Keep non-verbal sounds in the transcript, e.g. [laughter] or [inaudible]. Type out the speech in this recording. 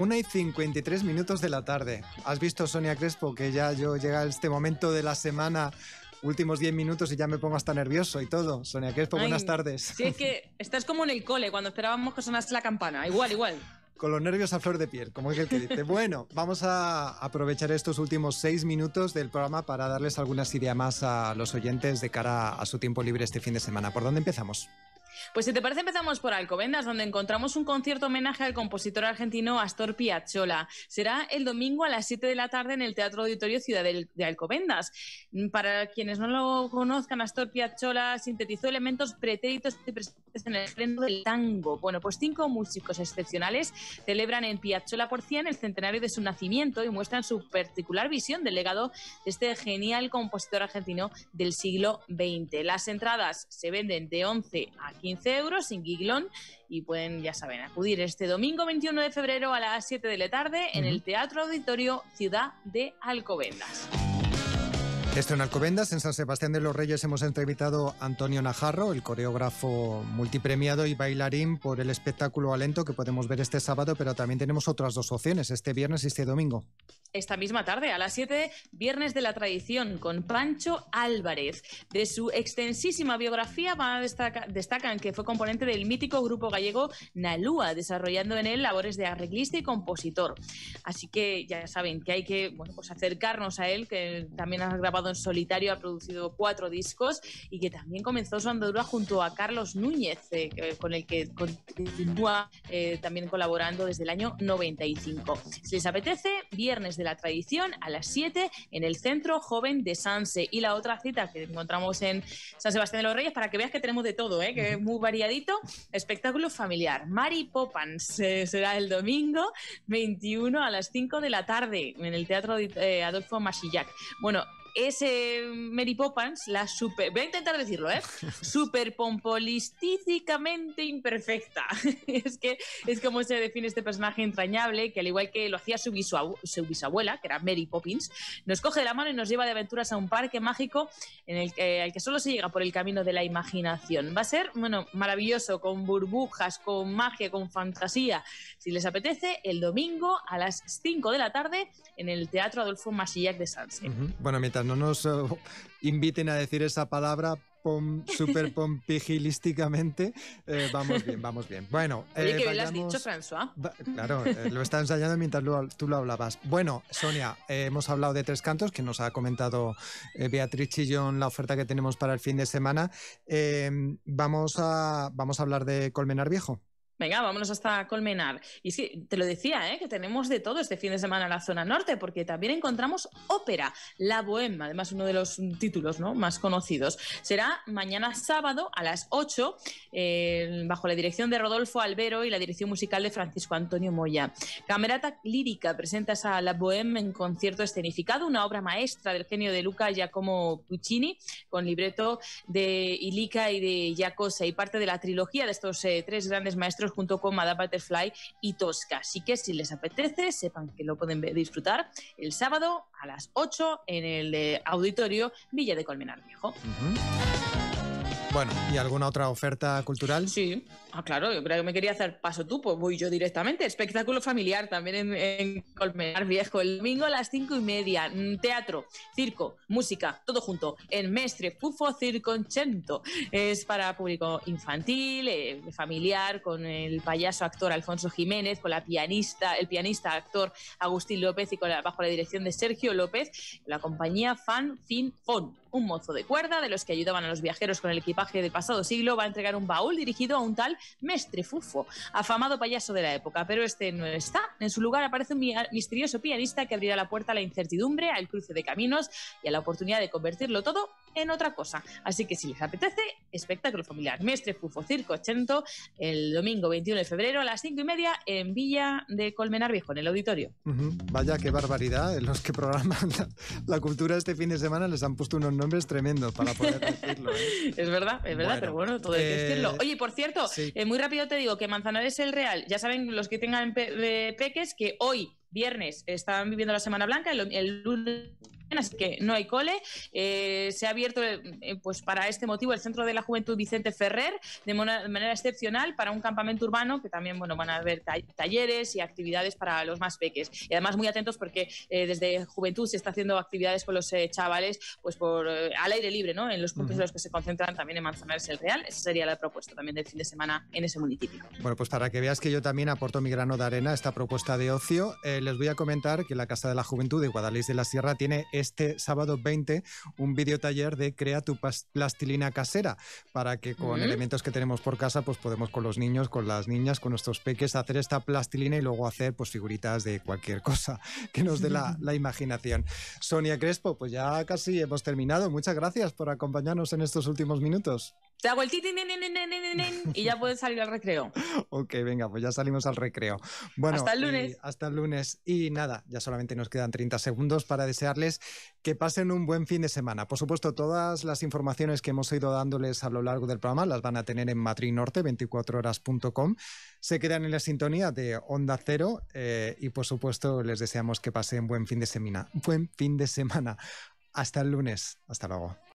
Una y 53 minutos de la tarde. Has visto, Sonia Crespo, que ya yo llega a este momento de la semana, últimos 10 minutos y ya me pongo hasta nervioso y todo. Sonia Crespo, buenas tardes. Sí, es que estás como en el cole, cuando esperábamos que sonase la campana. Igual, igual. Con los nervios a flor de piel, como es el que dice. Bueno, vamos a aprovechar estos últimos seis minutos del programa para darles algunas ideas más a los oyentes de cara a su tiempo libre este fin de semana. ¿Por dónde empezamos? Pues si te parece empezamos por Alcobendas, donde encontramos un concierto homenaje al compositor argentino Astor Piazzolla. Será el domingo a las 7 de la tarde en el Teatro Auditorio Ciudad de Alcobendas. Para quienes no lo conozcan, Astor Piazzolla sintetizó elementos pretéritos y presentes en el tren del tango. Bueno, pues cinco músicos excepcionales celebran en Piazzolla por 100 el centenario de su nacimiento y muestran su particular visión del legado de este genial compositor argentino del siglo XX. Las entradas se venden de 11 a 15 15 euros, sin guiglón, y pueden, ya saben, acudir este domingo 21 de febrero a las 7 de la tarde en el Teatro Auditorio Ciudad de Alcobendas. Esto en Alcobendas, en San Sebastián de los Reyes hemos entrevistado a Antonio Najarro, el coreógrafo multipremiado y bailarín por el espectáculo Alento que podemos ver este sábado, pero también tenemos otras dos opciones, este viernes y este domingo esta misma tarde, a las 7, Viernes de la Tradición, con Pancho Álvarez. De su extensísima biografía destaca, destacan que fue componente del mítico grupo gallego Nalúa, desarrollando en él labores de arreglista y compositor. Así que ya saben que hay que bueno, pues acercarnos a él, que también ha grabado en solitario, ha producido cuatro discos y que también comenzó su andadura junto a Carlos Núñez, eh, con el que continúa eh, también colaborando desde el año 95. Si les apetece, Viernes de la Tradición a las 7 en el Centro Joven de Sanse. Y la otra cita que encontramos en San Sebastián de los Reyes, para que veas que tenemos de todo, ¿eh? que es muy variadito, espectáculo familiar. Mari Popans será el domingo 21 a las 5 de la tarde en el Teatro eh, Adolfo Masillac. Bueno, ese Mary Poppins, la super, voy a intentar decirlo, ¿eh? [laughs] Super pompolísticamente imperfecta. [laughs] es que es como se define este personaje entrañable, que al igual que lo hacía su, su, bisabuela, que era Mary Poppins, nos coge de la mano y nos lleva de aventuras a un parque mágico en el que al que solo se llega por el camino de la imaginación. Va a ser, bueno, maravilloso, con burbujas, con magia, con fantasía. Si les apetece, el domingo a las 5 de la tarde en el Teatro Adolfo Masillac de Sanse no nos eh, inviten a decir esa palabra pom, super [laughs] pompigilísticamente, eh, vamos bien, vamos bien. Bueno, eh, que lo dicho, claro, lo está ensayando mientras tú lo hablabas. Bueno, Sonia, hemos hablado de tres cantos que nos ha comentado Beatriz Chillón la oferta que tenemos para el fin de semana. vamos, a, vamos a hablar de Colmenar Viejo. Venga, vámonos hasta Colmenar. Y sí, te lo decía, ¿eh? que tenemos de todo este fin de semana en la zona norte, porque también encontramos ópera, La Bohème, además uno de los títulos más conocidos. Será mañana sábado a las 8, eh, bajo la dirección de Rodolfo Albero y la dirección musical de Francisco Antonio Moya. Camerata Lírica presentas a La Bohème en concierto escenificado, una obra maestra del genio de Luca Giacomo Puccini, con libreto de Ilica y de Giacosa, y parte de la trilogía de estos eh, tres grandes maestros junto con Mada Butterfly y Tosca. Así que si les apetece, sepan que lo pueden disfrutar el sábado a las 8 en el eh, auditorio Villa de Colmenar Viejo. Bueno, ¿y alguna otra oferta cultural? Sí, ah, claro, yo que me quería hacer paso tú, pues voy yo directamente. Espectáculo familiar también en, Colmenar Viejo, el domingo a las cinco y media. Mm, teatro, circo, música, todo junto. En Mestre, Fufo Circoncento. Es para público infantil, eh, familiar, con el payaso actor Alfonso Jiménez, con la pianista, el pianista actor Agustín López y con bajo la dirección de Sergio López, la compañía Fan Fin Fon un mozo de cuerda de los que ayudaban a los viajeros con el equipaje del pasado siglo, va a entregar un baúl dirigido a un tal Mestre Fufo, afamado payaso de la época, pero este no está. En su lugar aparece un misterioso pianista que abrirá la puerta a la incertidumbre, al cruce de caminos y a la oportunidad de convertirlo todo en otra cosa. Así que si les apetece, espectáculo familiar Mestre Fufo Circo 80 el domingo 21 de febrero a las 5 y media en Villa de Colmenar Viejo, en el auditorio. Vaya, qué barbaridad. los que programan [laughs] la, cultura este fin de semana les han puesto unos nombres tremendos para poder decirlo. ¿eh? [laughs] es verdad, es verdad, pero bueno, todo hay que eh, decirlo. Oye, por cierto, eh, muy rápido te digo que Manzanares el Real, ya saben los que tengan peques que hoy, viernes, están viviendo la Semana Blanca, el lunes así que no hay cole. Eh, se ha abierto eh, eh, pues para este motivo el Centro de la Juventud Vicente Ferrer de manera excepcional para un campamento urbano que también bueno, van a haber talleres y actividades para los más peques. Y además muy atentos porque desde Juventud se está haciendo actividades con los chavales pues por al aire libre, ¿no? En los puntos los que se concentran también en Manzanares el Real. Esa sería la propuesta también del fin de semana en ese municipio. Bueno, pues para que veas que yo también aporto mi grano de arena a esta propuesta de ocio, les voy a comentar que la Casa de la Juventud de Guadalix de la Sierra tiene este sábado 20 un videotaller taller de Crea tu plastilina casera para que con elementos que tenemos por casa pues podemos con los niños, con las niñas, con nuestros peques hacer esta plastilina y luego hacer pues figuritas de cualquier cosa [laughs] que nos dé la imaginación. Sonia Crespo, pues ya casi hemos terminado. Muchas gracias por acompañarnos en estos últimos minutos. Te hago el y ya puedes salir al recreo. [laughs] ok, venga, pues ya salimos al recreo. Bueno, hasta el lunes. Hasta el lunes. Y nada, ya solamente nos quedan 30 segundos para desearles que pasen un buen fin de semana. Por supuesto, todas las informaciones que hemos ido dándoles a lo largo del programa las van a tener en matrinorte24horas.com. Se quedan en la sintonía de Onda Cero eh, y, por supuesto, les deseamos que pasen buen fin de semana. Buen fin de semana. Hasta el lunes. Hasta luego.